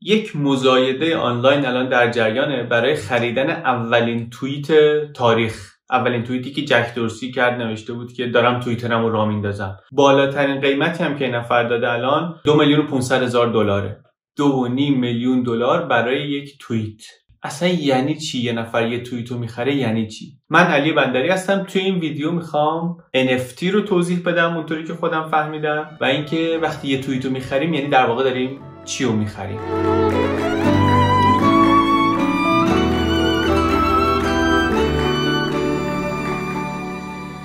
یک مزایده آنلاین الان در جریانه برای خریدن اولین توییت تاریخ اولین توییتی که جک دورسی کرد نوشته بود که دارم توییترم رو را میندازم بالاترین قیمتی هم که این نفر داده الان دو میلیون و هزار دلاره دو میلیون دلار برای یک توییت اصلا یعنی چی یه نفر یه رو میخره یعنی چی من علی بندری هستم توی این ویدیو میخوام NFT رو توضیح بدم اونطوری که خودم فهمیدم و اینکه وقتی یه رو میخریم یعنی در واقع داریم چی رو میخریم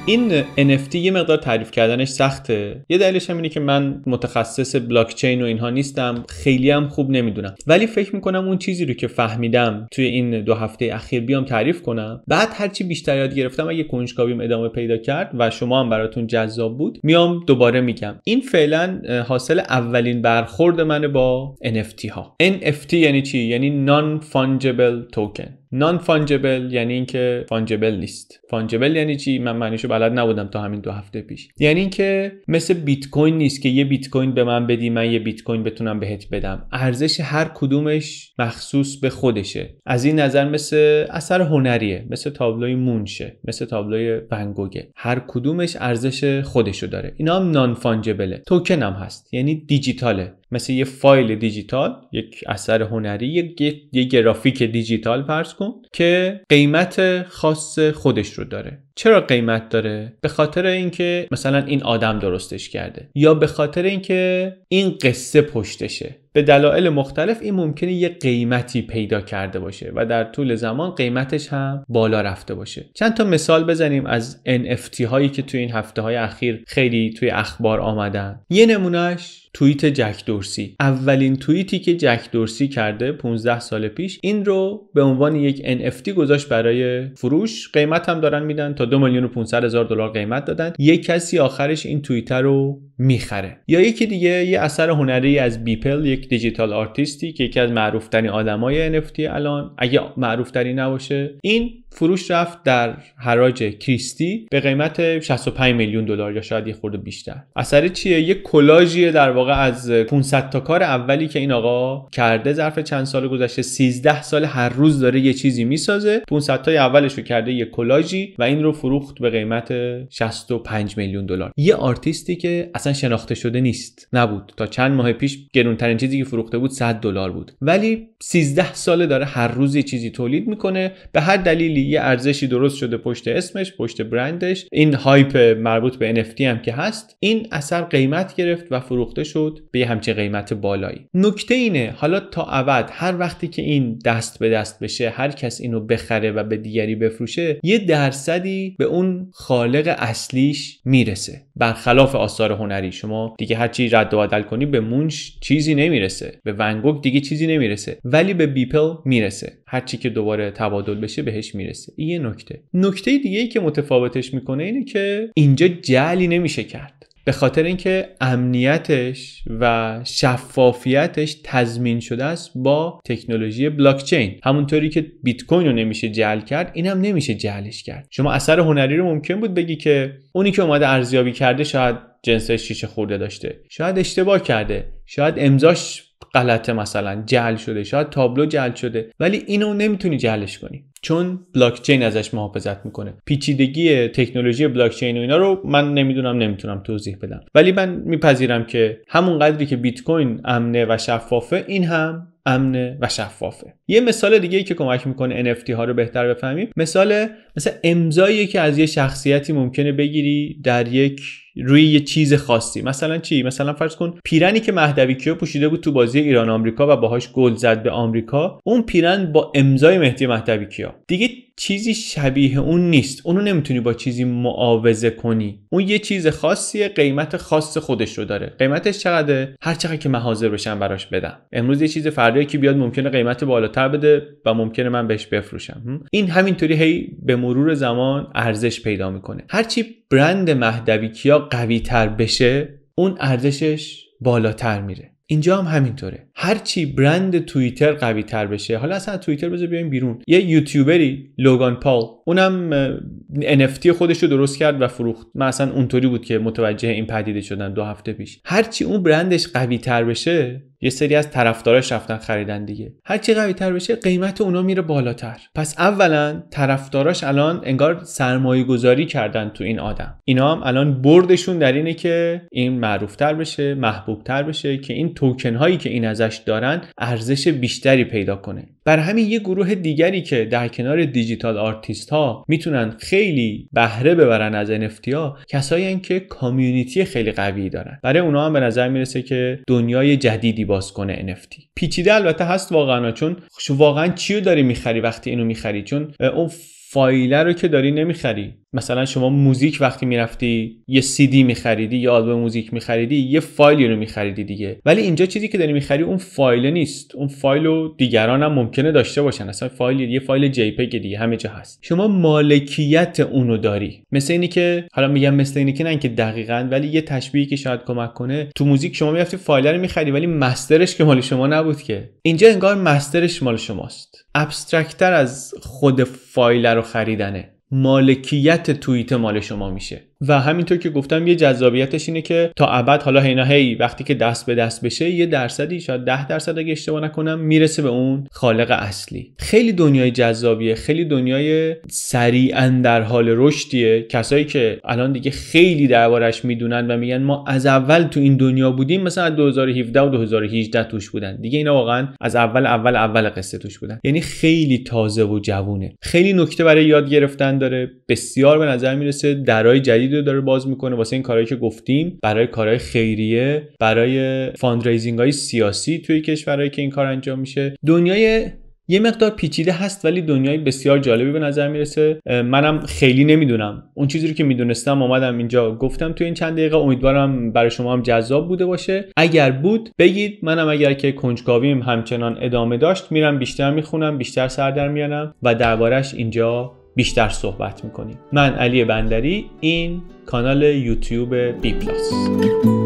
این NFT یه مقدار تعریف کردنش سخته یه دلیلش هم اینه که من متخصص بلاکچین و اینها نیستم خیلی هم خوب نمیدونم ولی فکر میکنم اون چیزی رو که فهمیدم توی این دو هفته اخیر بیام تعریف کنم بعد هرچی بیشتر یاد گرفتم اگه کنجکاویم ادامه پیدا کرد و شما هم براتون جذاب بود میام دوباره میگم این فعلا حاصل اولین برخورد منه با NFT ها NFT یعنی چی یعنی نان فانجبل توکن نان فانجبل یعنی اینکه فانجبل نیست فانجبل یعنی چی من معنیشو بلد نبودم تا همین دو هفته پیش یعنی اینکه مثل بیت کوین نیست که یه بیت کوین به من بدی من یه بیت کوین بتونم بهت بدم ارزش هر کدومش مخصوص به خودشه از این نظر مثل اثر هنریه مثل تابلوی مونشه مثل تابلوی بنگوگه هر کدومش ارزش خودشو داره اینا هم نان فانجبله توکن هم هست یعنی دیجیتاله مثل یه فایل دیجیتال یک اثر هنری یک یه گرافیک دیجیتال فرض کن که قیمت خاص خودش رو داره چرا قیمت داره به خاطر اینکه مثلا این آدم درستش کرده یا به خاطر اینکه این قصه پشتشه به دلایل مختلف این ممکنه یه قیمتی پیدا کرده باشه و در طول زمان قیمتش هم بالا رفته باشه چند تا مثال بزنیم از NFT هایی که توی این هفته های اخیر خیلی توی اخبار آمدن یه نمونهش توییت جک دورسی اولین توییتی که جک دورسی کرده 15 سال پیش این رو به عنوان یک NFT گذاشت برای فروش قیمت هم دارن میدن تا 2 میلیون و 500 هزار دلار قیمت دادن یه کسی آخرش این توییت رو میخره یا یکی دیگه یه اثر هنری از بیپل یک یک دیجیتال آرتیستی که یکی از معروفترین آدمای NFT الان اگه معروفترین نباشه این فروش رفت در حراج کریستی به قیمت 65 میلیون دلار یا شاید یه خورده بیشتر اثر چیه یه کلاژی در واقع از 500 تا کار اولی که این آقا کرده ظرف چند سال گذشته 13 سال هر روز داره یه چیزی میسازه 500 تا اولش رو کرده یه کلاژی و این رو فروخت به قیمت 65 میلیون دلار یه آرتیستی که اصلا شناخته شده نیست نبود تا چند ماه پیش گرونترین چیزی که فروخته بود 100 دلار بود ولی 13 ساله داره هر روز یه چیزی تولید میکنه به هر دلیلی یه ارزشی درست شده پشت اسمش پشت برندش این هایپ مربوط به NFT هم که هست این اثر قیمت گرفت و فروخته شد به یه همچین قیمت بالایی نکته اینه حالا تا ابد هر وقتی که این دست به دست بشه هر کس اینو بخره و به دیگری بفروشه یه درصدی به اون خالق اصلیش میرسه برخلاف آثار هنری شما دیگه هر چی رد و بدل کنی به مونش چیزی نمیرسه به ونگوک دیگه چیزی نمیرسه ولی به بیپل میرسه هر که دوباره تبادل بشه بهش میرسه این یه نکته نکته دیگه ای که متفاوتش میکنه اینه که اینجا جعلی نمیشه کرد به خاطر اینکه امنیتش و شفافیتش تضمین شده است با تکنولوژی بلاکچین همونطوری که بیت کوین رو نمیشه جعل کرد این هم نمیشه جعلش کرد شما اثر هنری رو ممکن بود بگی که اونی که اومده ارزیابی کرده شاید جنسش شیشه خورده داشته شاید اشتباه کرده شاید امضاش غلطه مثلا جل شده شاید تابلو جل شده ولی اینو نمیتونی جلش کنی چون بلاکچین ازش محافظت میکنه پیچیدگی تکنولوژی بلاکچین و اینا رو من نمیدونم نمیتونم توضیح بدم ولی من میپذیرم که همون قدری که بیت کوین امنه و شفافه این هم امنه و شفافه یه مثال دیگه ای که کمک میکنه NFT ها رو بهتر بفهمیم مثال مثل امضایی که از یه شخصیتی ممکنه بگیری در یک روی یه چیز خاصی مثلا چی مثلا فرض کن پیرنی که مهدوی کیو پوشیده بود تو بازی ایران آمریکا و باهاش گل زد به آمریکا اون پیرن با امضای مهدی مهدوی کیو دیگه چیزی شبیه اون نیست اونو نمیتونی با چیزی معاوضه کنی اون یه چیز خاصیه قیمت خاص خودش رو داره قیمتش چقدره هر چقدر که من حاضر بشم براش بدم امروز یه چیز فردا که بیاد ممکنه قیمت بالاتر بده و ممکنه من بهش بفروشم این همینطوری هی به مرور زمان ارزش پیدا میکنه هرچی برند مهدوی کیا قوی تر بشه اون ارزشش بالاتر میره اینجا هم همینطوره هرچی برند توییتر قوی تر بشه حالا اصلا توییتر بذار بیایم بیرون یه یوتیوبری لوگان پال اونم NFT خودش رو درست کرد و فروخت من اصلا اونطوری بود که متوجه این پدیده شدن دو هفته پیش هرچی اون برندش قوی تر بشه یه سری از طرفداراش رفتن خریدن دیگه هر چی قوی تر بشه قیمت اونا میره بالاتر پس اولا طرفداراش الان انگار سرمایه گذاری کردن تو این آدم اینا هم الان بردشون در اینه که این معروفتر بشه محبوب بشه که این توکن هایی که این ازش دارن ارزش بیشتری پیدا کنه بر همین یه گروه دیگری که در کنار دیجیتال آرتیست ها میتونن خیلی بهره ببرن از NFT ها کسایی که کامیونیتی خیلی قوی دارن برای اونا هم به نظر میرسه که دنیای جدیدی باز کنه NFT پیچیده البته هست واقعا چون واقعا چی رو داری میخری وقتی اینو میخری چون اون فایله رو که داری نمیخری مثلا شما موزیک وقتی میرفتی یه سی دی میخریدی یا آلبوم موزیک میخریدی یه فایلی رو میخریدی دیگه ولی اینجا چیزی که داری میخری اون فایل نیست اون فایل رو دیگران هم ممکنه داشته باشن اصلا فایل یه فایل جی دیگه همه جا هست شما مالکیت اونو داری مثل اینی که حالا میگم مثل اینی که نه که دقیقا ولی یه تشبیهی که شاید کمک کنه تو موزیک شما میرفتی فایل رو میخری ولی مسترش که مال شما نبود که اینجا انگار مسترش مال شماست ابسترکتتر از خود فایل رو خریدنه مالکیت توییت مال شما میشه و همینطور که گفتم یه جذابیتش اینه که تا ابد حالا هینا هی وقتی که دست به دست بشه یه درصدی شاید ده درصد اگه اشتباه نکنم میرسه به اون خالق اصلی خیلی دنیای جذابیه خیلی دنیای سریعا در حال رشدیه کسایی که الان دیگه خیلی دربارش میدونن و میگن ما از اول تو این دنیا بودیم مثلا 2017 و 2018 توش بودن دیگه اینا واقعا از اول اول اول قصه توش بودن یعنی خیلی تازه و جوونه خیلی نکته برای یاد گرفتن داره بسیار به نظر میرسه درای جدید جدید داره باز میکنه واسه این کارهایی که گفتیم برای کارهای خیریه برای فاندریزینگ های سیاسی توی کشورهایی که این کار انجام میشه دنیای یه مقدار پیچیده هست ولی دنیای بسیار جالبی به نظر میرسه منم خیلی نمیدونم اون چیزی رو که میدونستم آمدم اینجا گفتم تو این چند دقیقه امیدوارم برای شما هم جذاب بوده باشه اگر بود بگید منم اگر که کنجکاویم همچنان ادامه داشت میرم بیشتر میخونم بیشتر سر در و دربارش اینجا بیشتر صحبت میکنیم من علی بندری این کانال یوتیوب بی پلاس